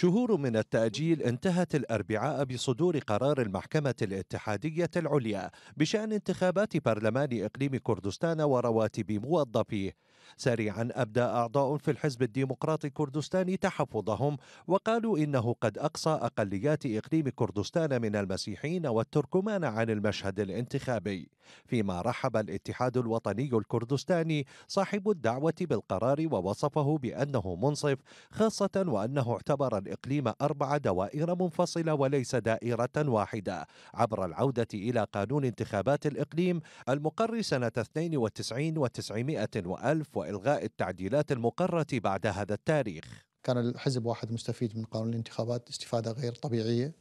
شهور من التأجيل انتهت الأربعاء بصدور قرار المحكمة الاتحادية العليا بشأن انتخابات برلمان إقليم كردستان ورواتب موظفيه سريعا أبدى أعضاء في الحزب الديمقراطي الكردستاني تحفظهم وقالوا إنه قد أقصى أقليات إقليم كردستان من المسيحيين والتركمان عن المشهد الانتخابي فيما رحب الاتحاد الوطني الكردستاني صاحب الدعوة بالقرار ووصفه بأنه منصف خاصة وأنه اعتبر الإقليم أربع دوائر منفصلة وليس دائرة واحدة عبر العودة إلى قانون انتخابات الإقليم المقر سنة 92 و900 و1000 وإلغاء التعديلات المقرة بعد هذا التاريخ كان الحزب واحد مستفيد من قانون الانتخابات استفادة غير طبيعية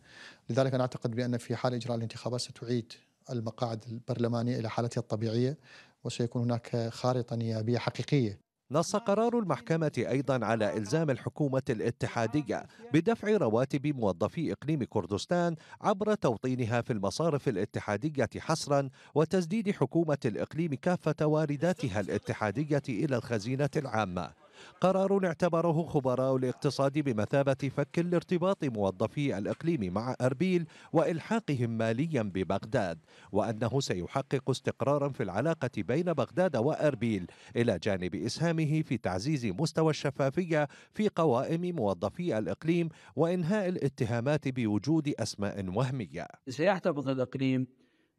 لذلك أنا أعتقد بأن في حال إجراء الانتخابات ستعيد المقاعد البرلمانية إلى حالتها الطبيعية وسيكون هناك خارطة نيابية حقيقية نص قرار المحكمة أيضا على إلزام الحكومة الاتحادية بدفع رواتب موظفي إقليم كردستان عبر توطينها في المصارف الاتحادية حصرا وتسديد حكومة الإقليم كافة وارداتها الاتحادية إلى الخزينة العامة قرار اعتبره خبراء الاقتصاد بمثابة فك لارتباط موظفي الإقليم مع أربيل وإلحاقهم ماليا ببغداد وأنه سيحقق استقرارا في العلاقة بين بغداد وأربيل إلى جانب إسهامه في تعزيز مستوى الشفافية في قوائم موظفي الإقليم وإنهاء الاتهامات بوجود أسماء وهمية سيحتفظ الإقليم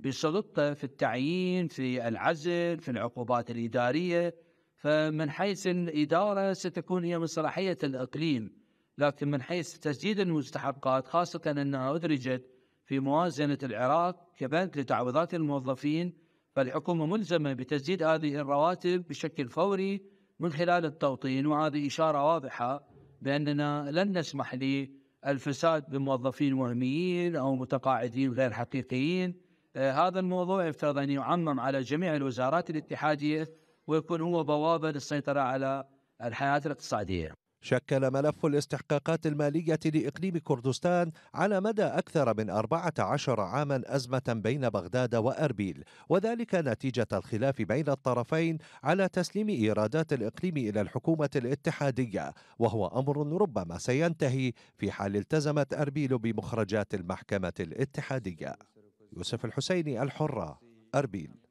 بسلطة في التعيين في العزل في العقوبات الإدارية فمن حيث الإدارة ستكون هي من صلاحية الإقليم لكن من حيث تسديد المستحقات خاصة أنها أدرجت في موازنة العراق كبنك لتعويضات الموظفين فالحكومة ملزمة بتسديد هذه الرواتب بشكل فوري من خلال التوطين وهذه إشارة واضحة بأننا لن نسمح للفساد بموظفين وهميين أو متقاعدين غير حقيقيين آه، هذا الموضوع يفترض أن يعمم على جميع الوزارات الاتحادية ويكون هو بوابة للسيطرة على الحياة الاقتصادية شكل ملف الاستحقاقات المالية لإقليم كردستان على مدى أكثر من 14 عاما أزمة بين بغداد وأربيل وذلك نتيجة الخلاف بين الطرفين على تسليم إيرادات الإقليم إلى الحكومة الاتحادية وهو أمر ربما سينتهي في حال التزمت أربيل بمخرجات المحكمة الاتحادية يوسف الحسيني الحرة أربيل